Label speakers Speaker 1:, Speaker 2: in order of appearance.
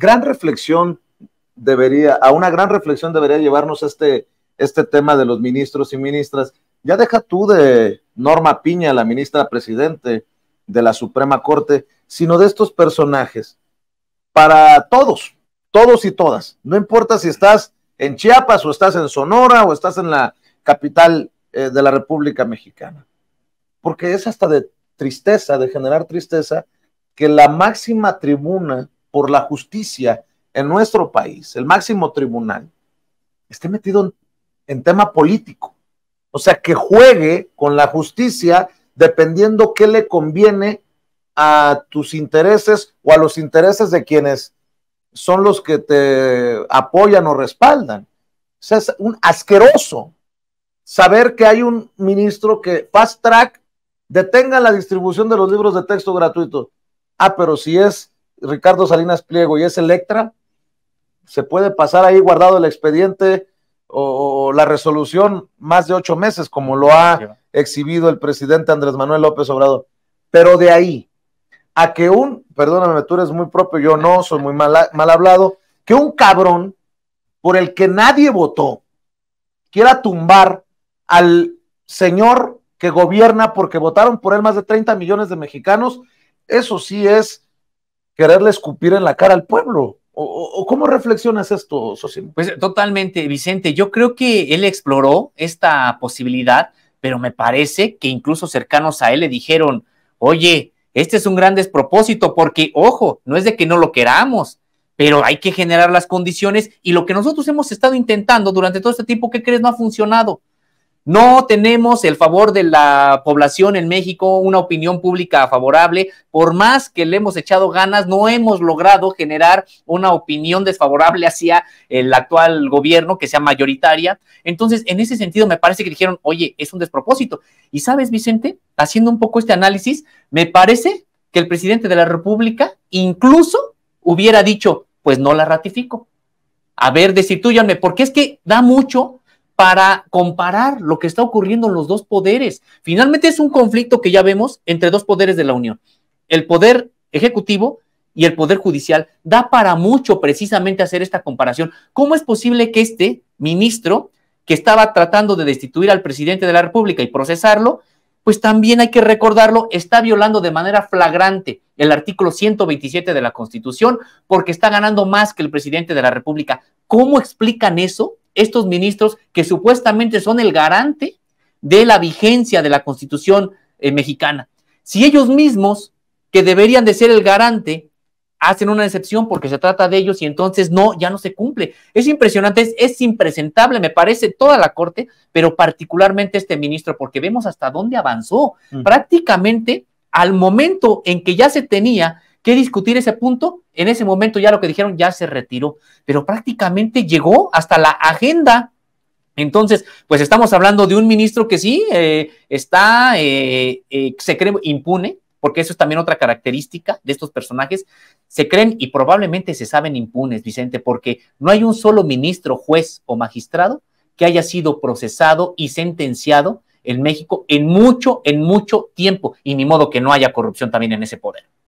Speaker 1: gran reflexión debería, a una gran reflexión debería llevarnos este, este tema de los ministros y ministras. Ya deja tú de Norma Piña, la ministra presidente de la Suprema Corte, sino de estos personajes. Para todos, todos y todas. No importa si estás en Chiapas o estás en Sonora o estás en la capital eh, de la República Mexicana. Porque es hasta de tristeza, de generar tristeza, que la máxima tribuna por la justicia en nuestro país, el máximo tribunal, esté metido en, tema político. O sea, que juegue con la justicia dependiendo qué le conviene a tus intereses o a los intereses de quienes son los que te apoyan o respaldan. O sea, es un asqueroso saber que hay un ministro que fast track detenga la distribución de los libros de texto gratuitos. Ah, pero si es Ricardo Salinas Pliego y es Electra, se puede pasar ahí guardado el expediente o, la resolución más de ocho meses, como lo ha exhibido el presidente Andrés Manuel López Obrador. Pero de ahí a que un, perdóname, tú eres muy propio, yo no, soy muy mal, mal hablado, que un cabrón por el que nadie votó quiera tumbar al señor que gobierna porque votaron por él más de 30 millones de mexicanos, eso sí es quererle escupir en la cara al pueblo. ¿O, cómo reflexionas esto,
Speaker 2: Pues totalmente, Vicente. Yo creo que él exploró esta posibilidad, pero me parece que incluso cercanos a él le dijeron, oye, este es un gran despropósito, porque, ojo, no es de que no lo queramos, pero hay que generar las condiciones y lo que nosotros hemos estado intentando durante todo este tiempo, ¿qué crees? No ha funcionado. No tenemos el favor de la población en México, una opinión pública favorable. Por más que le hemos echado ganas, no hemos logrado generar una opinión desfavorable hacia el actual gobierno que sea mayoritaria. Entonces, en ese sentido, me parece que dijeron, oye, es un despropósito. Y sabes, Vicente, haciendo un poco este análisis, me parece que el presidente de la República incluso hubiera dicho, pues no la ratifico. A ver, destituyanme, porque es que da mucho para comparar lo que está ocurriendo en los dos poderes. Finalmente es un conflicto que ya vemos entre dos poderes de la Unión, el poder ejecutivo y el poder judicial. Da para mucho precisamente hacer esta comparación. ¿Cómo es posible que este ministro que estaba tratando de destituir al presidente de la República y procesarlo, pues también hay que recordarlo, está violando de manera flagrante el artículo 127 de la Constitución porque está ganando más que el presidente de la República. ¿Cómo explican eso? estos ministros que supuestamente son el garante de la vigencia de la Constitución eh, mexicana. Si ellos mismos, que deberían de ser el garante, hacen una excepción porque se trata de ellos y entonces no, ya no se cumple. Es impresionante, es, impresentable, me parece, toda la Corte, pero particularmente este ministro, porque vemos hasta dónde avanzó. Mm. Prácticamente al momento en que ya se tenía ¿Qué discutir ese punto. En ese momento ya lo que dijeron ya se retiró, pero prácticamente llegó hasta la agenda. Entonces, pues estamos hablando de un ministro que sí eh, está, eh, eh, se cree impune, porque eso es también otra característica de estos personajes, se creen y probablemente se saben impunes, Vicente, porque no hay un solo ministro, juez o magistrado que haya sido procesado y sentenciado en México en mucho, en mucho tiempo, y ni modo que no haya corrupción también en ese poder.